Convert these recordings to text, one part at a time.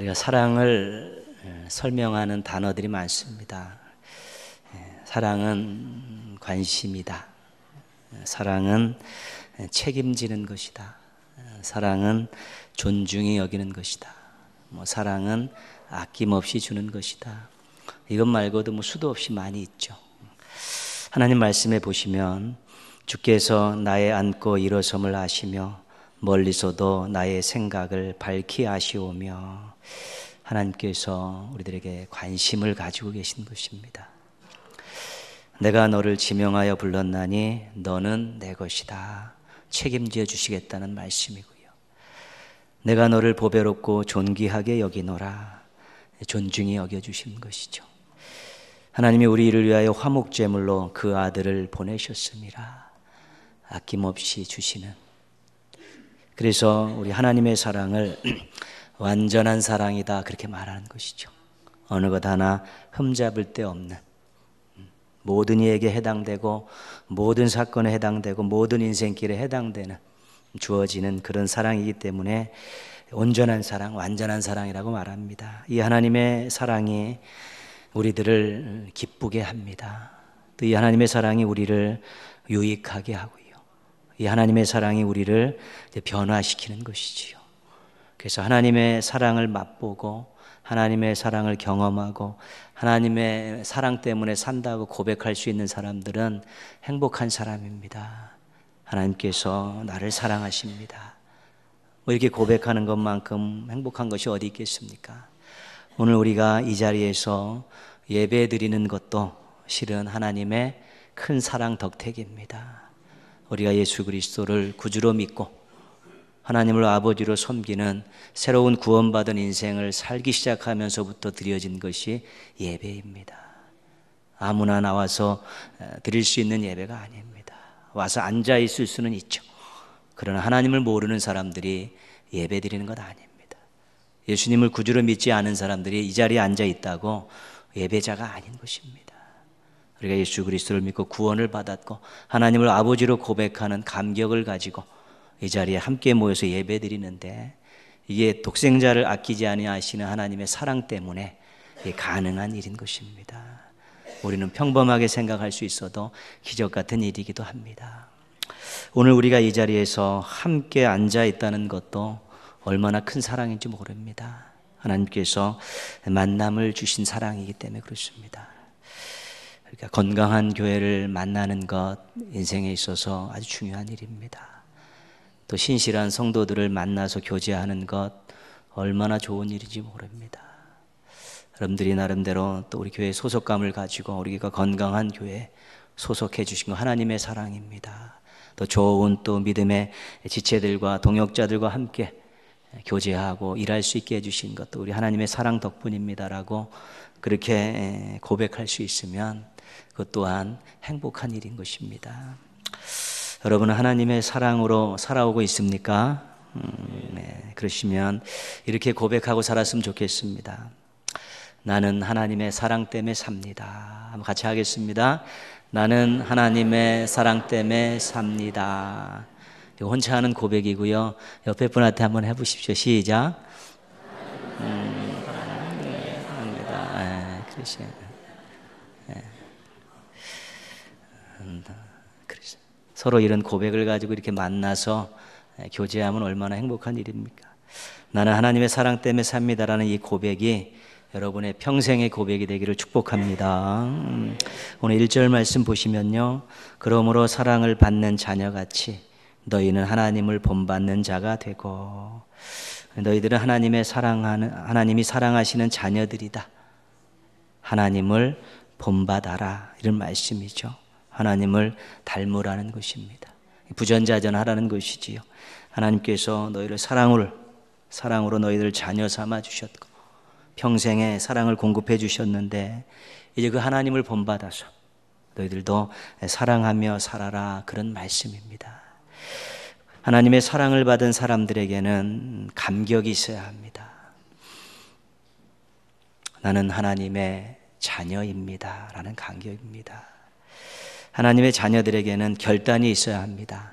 우리가 사랑을 예, 설명하는 단어들이 많습니다. 예, 사랑은 관심이다. 예, 사랑은 책임지는 것이다. 사랑은 존중이 여기는 것이다. 뭐 사랑은 아낌없이 주는 것이다. 이것 말고도 뭐 수도 없이 많이 있죠. 하나님 말씀에 보시면 주께서 나의 안고 일어섬을 아시며 멀리서도 나의 생각을 밝히 아시오며 하나님께서 우리들에게 관심을 가지고 계신 것입니다. 내가 너를 지명하여 불렀나니 너는 내 것이다. 책임져 주시겠다는 말씀이고요. 내가 너를 보배롭고 존귀하게 여기노라. 존중히 여겨 주신 것이죠. 하나님이 우리를 위하여 화목제물로 그 아들을 보내셨습니다. 아낌없이 주시는 그래서 우리 하나님의 사랑을 완전한 사랑이다 그렇게 말하는 것이죠. 어느 것 하나 흠잡을 데 없는 음, 모든 이에게 해당되고 모든 사건에 해당되고 모든 인생길에 해당되는 주어지는 그런 사랑이기 때문에 온전한 사랑, 완전한 사랑이라고 말합니다. 이 하나님의 사랑이 우리들을 기쁘게 합니다. 또이 하나님의 사랑이 우리를 유익하게 하고 이 하나님의 사랑이 우리를 변화시키는 것이지요. 그래서 하나님의 사랑을 맛보고 하나님의 사랑을 경험하고 하나님의 사랑 때문에 산다고 고백할 수 있는 사람들은 행복한 사람입니다. 하나님께서 나를 사랑하십니다. 뭐 이렇게 고백하는 것만큼 행복한 것이 어디 있겠습니까? 오늘 우리가 이 자리에서 예배 드리는 것도 실은 하나님의 큰 사랑 덕택입니다. 우리가 예수 그리스도를 구주로 믿고 하나님을 아버지로 섬기는 새로운 구원받은 인생을 살기 시작하면서부터 드려진 것이 예배입니다. 아무나 나와서 드릴 수 있는 예배가 아닙니다. 와서 앉아 있을 수는 있죠. 그러나 하나님을 모르는 사람들이 예배 드리는 것 아닙니다. 예수님을 구주로 믿지 않은 사람들이 이 자리에 앉아 있다고 예배자가 아닌 것입니다. 우리가 그러니까 예수 그리스도를 믿고 구원을 받았고 하나님을 아버지로 고백하는 감격을 가지고 이 자리에 함께 모여서 예배드리는데 이게 독생자를 아끼지 아니하시는 하나님의 사랑 때문에 가능한 일인 것입니다. 우리는 평범하게 생각할 수 있어도 기적 같은 일이기도 합니다. 오늘 우리가 이 자리에서 함께 앉아 있다는 것도 얼마나 큰 사랑인지 모릅니다. 하나님께서 만남을 주신 사랑이기 때문에 그렇습니다. 그러니까 건강한 교회를 만나는 것 인생에 있어서 아주 중요한 일입니다. 또 신실한 성도들을 만나서 교제하는 것 얼마나 좋은 일인지 모릅니다. 여러분들이 나름대로 또 우리 교회 소속감을 가지고 우리가 그 건강한 교회 소속해 주신 거 하나님의 사랑입니다. 또 좋은 또 믿음의 지체들과 동역자들과 함께 교제하고 일할 수 있게 해주신 것도 우리 하나님의 사랑 덕분입니다라고 그렇게 고백할 수 있으면 그것 또한 행복한 일인 것입니다. 여러분 하나님의 사랑으로 살아오고 있습니까? 음, 네. 그러시면 이렇게 고백하고 살았으면 좋겠습니다. 나는 하나님의 사랑 때문에 삽니다. 한번 같이 하겠습니다. 나는 하나님의 사랑 때문에 삽니다. 혼자 하는 고백이고요. 옆에 분한테 한번 해보십시오. 시작. 음, 네, 합니다. 네, 그러시 만난다. 그래서 서로 이런 고백을 가지고 이렇게 만나서 교제하면 얼마나 행복한 일입니까? 나는 하나님의 사랑 때문에 삽니다라는 이 고백이 여러분의 평생의 고백이 되기를 축복합니다. 음, 오늘 1절 말씀 보시면요. 그러므로 사랑을 받는 자녀같이 너희는 하나님을 본받는 자가 되고 너희들은 하나님의 사랑하는 하나님이 사랑하시는 자녀들이다. 하나님을 본받아라. 이런 말씀이죠. 하나님을 닮으라는 것입니다. 부전자전하라는 것이지요. 하나님께서 너희를 사랑을 사랑으로 너희들 자녀 삼아 주셨고 평생에 사랑을 공급해 주셨는데 이제 그 하나님을 본받아서 너희들도 사랑하며 살아라 그런 말씀입니다. 하나님의 사랑을 받은 사람들에게는 감격이 있어야 합니다. 나는 하나님의 자녀입니다. 라는 감격입니다. 하나님의 자녀들에게는 결단이 있어야 합니다.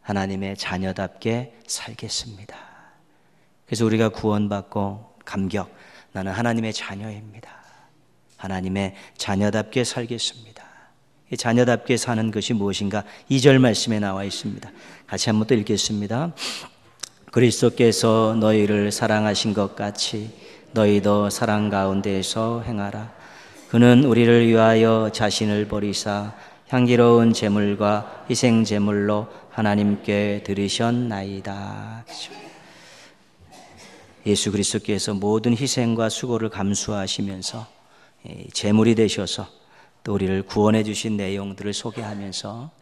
하나님의 자녀답게 살겠습니다. 그래서 우리가 구원받고 감격, 나는 하나님의 자녀입니다. 하나님의 자녀답게 살겠습니다. 이 자녀답게 사는 것이 무엇인가? 2절 말씀에 나와 있습니다. 같이 한번 또 읽겠습니다. 그리스도께서 너희를 사랑하신 것 같이 너희도 사랑 가운데에서 행하라. 그는 우리를 위하여 자신을 버리사 향기로운 제물과 희생 제물로 하나님께 드리셨나이다. 예수 그리스도께서 모든 희생과 수고를 감수하시면서 예, 제물이 되셔서 또 우리를 구원해 주신 내용들을 소개하면서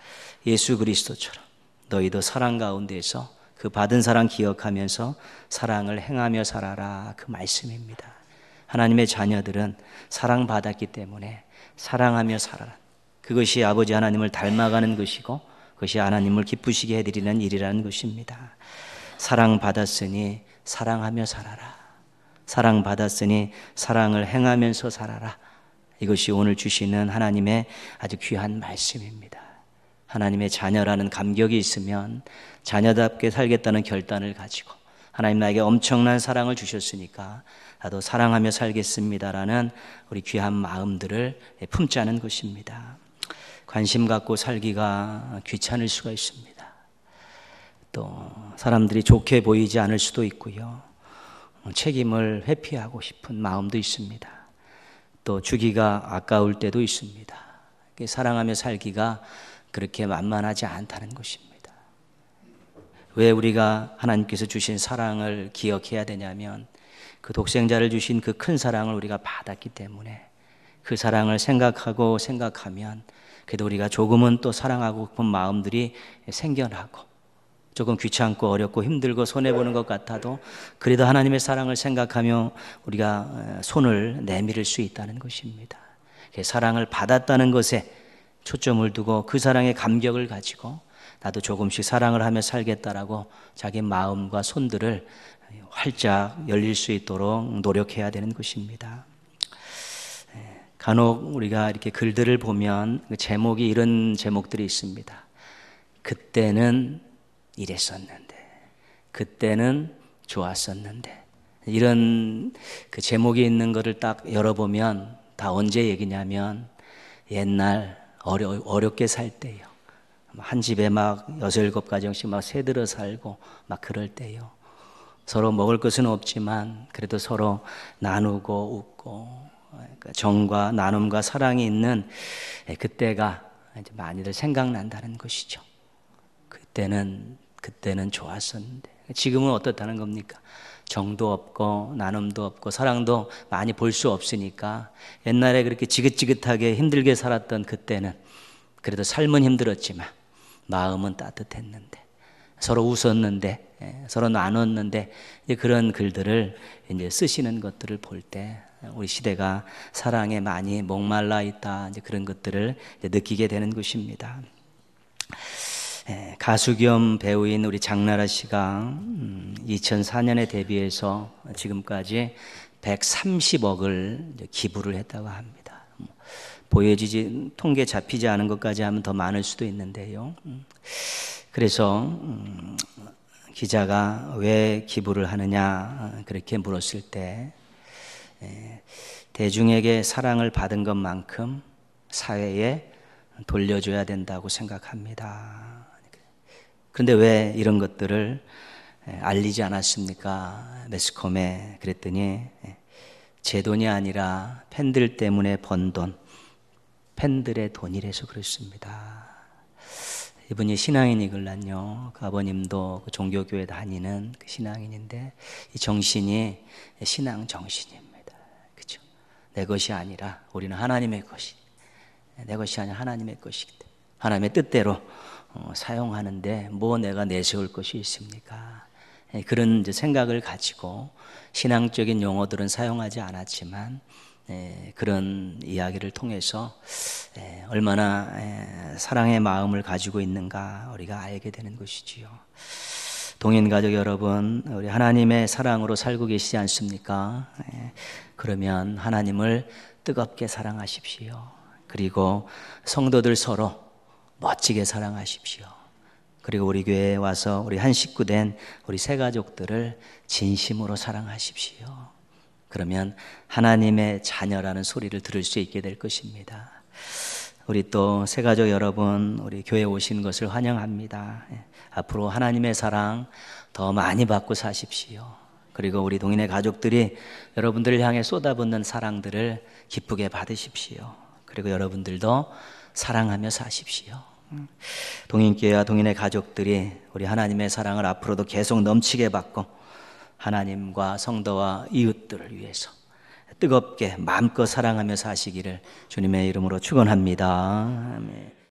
예수 그리스도처럼 너희도 사랑 가운데서 그 받은 사랑 기억하면서 사랑을 행하며 살아라 그 말씀입니다. 하나님의 자녀들은 사랑받았기 때문에 사랑하며 살아라. 그것이 아버지 하나님을 닮아가는 것이고 그것이 하나님을 기쁘시게 해드리는 일이라는 것입니다. 사랑받았으니 사랑하며 살아라. 사랑받았으니 사랑을 행하면서 살아라. 이것이 오늘 주시는 하나님의 아주 귀한 말씀입니다. 하나님의 자녀라는 감격이 있으면 자녀답게 살겠다는 결단을 가지고 하나님 나에게 엄청난 사랑을 주셨으니까 나도 사랑하며 살겠습니다라는 우리 귀한 마음들을 품자는 것입니다. 관심 갖고 살기가 귀찮을 수가 있습니다. 또 사람들이 좋게 보이지 않을 수도 있고요. 책임을 회피하고 싶은 마음도 있습니다. 또 주기가 아까울 때도 있습니다. 사랑하며 살기가 그렇게 만만하지 않다는 것입니다. 왜 우리가 하나님께서 주신 사랑을 기억해야 되냐면 그 독생자를 주신 그 큰 사랑을 우리가 받았기 때문에 그 사랑을 생각하고 생각하면 그래도 우리가 조금은 또 사랑하고 싶은 마음들이 생겨나고 조금 귀찮고 어렵고 힘들고 손해보는 것 같아도 그래도 하나님의 사랑을 생각하며 우리가 어, 손을 내밀을 수 있다는 것입니다. 그 사랑을 받았다는 것에 초점을 두고 그 사랑의 감격을 가지고 나도 조금씩 사랑을 하며 살겠다라고 자기 마음과 손들을 활짝 열릴 수 있도록 노력해야 되는 것입니다. 예, 간혹 우리가 이렇게 글들을 보면 그 제목이 이런 제목들이 있습니다. 그때는 이랬었는데, 그때는 좋았었는데, 이런 그 제목이 있는 것을 딱 열어보면 다 언제 얘기냐면 옛날 어려, 어렵게 살 때요. 한 집에 막 여섯 일곱 가정씩 막 새들어 살고 막 그럴 때요. 서로 먹을 것은 없지만 그래도 서로 나누고 웃고 그러니까 정과 나눔과 사랑이 있는 예, 그때가 이제 많이들 생각난다는 것이죠. 그때는 그때는 좋았었는데 지금은 어떻다는 겁니까? 정도 없고 나눔도 없고 사랑도 많이 볼 수 없으니까 옛날에 그렇게 지긋지긋하게 힘들게 살았던 그때는 그래도 삶은 힘들었지만 마음은 따뜻했는데 서로 웃었는데 예, 서로 나눴는데 그런 글들을 이제 쓰시는 것들을 볼 때 우리 시대가 사랑에 많이 목말라 있다 이제 그런 것들을 이제 느끼게 되는 것입니다. 예, 가수 겸 배우인 우리 장나라 씨가 2004년에 음, 데뷔해서 지금까지 130억을 기부를 했다고 합니다. 보여지지 통계 잡히지 않은 것까지 하면 더 많을 수도 있는데요. 음. 그래서 음, 기자가 왜 기부를 하느냐 어, 그렇게 물었을 때 예, 대중에게 사랑을 받은 것만큼 사회에 돌려줘야 된다고 생각합니다. 그런데 왜 이런 것들을 예, 알리지 않았습니까? 매스컴에 그랬더니 예, 제 돈이 아니라 팬들 때문에 번 돈, 팬들의 돈이래서 그렇습니다. 이분이 신앙인이걸란요. 그 아버님도 그 종교교회 다니는 그 신앙인인데 이 정신이 신앙 정신입니다. 그렇죠? 내 것이 아니라 우리는 하나님의 것이 내 것이 아니라 하나님의 것이기 때문에 하나님의 뜻대로 어, 사용하는데 뭐 내가 내세울 것이 있습니까? 예, 그런 생각을 가지고 신앙적인 용어들은 사용하지 않았지만 예, 그런 이야기를 통해서 예, 얼마나 예, 사랑의 마음을 가지고 있는가 우리가 알게 되는 것이지요. 동인 가족 여러분, 우리 하나님의 사랑으로 살고 계시지 않습니까? 그러면 하나님을 뜨겁게 사랑하십시오. 그리고 성도들 서로 멋지게 사랑하십시오. 그리고 우리 교회에 와서 우리 한 식구 된 우리 세 가족들을 진심으로 사랑하십시오. 그러면 하나님의 자녀라는 소리를 들을 수 있게 될 것입니다. 우리 또 새가족 여러분, 우리 교회 오신 것을 환영합니다. 예, 앞으로 하나님의 사랑 더 많이 받고 사십시오. 그리고 우리 동인의 가족들이 여러분들을 향해 쏟아붓는 사랑들을 기쁘게 받으십시오. 그리고 여러분들도 사랑하며 사십시오. 음, 동인교회와 동인의 가족들이 우리 하나님의 사랑을 앞으로도 계속 넘치게 받고 하나님과 성도와 이웃들을 위해서 뜨겁게 마음껏 사랑하며 사시기를 주님의 이름으로 축원합니다. 아멘.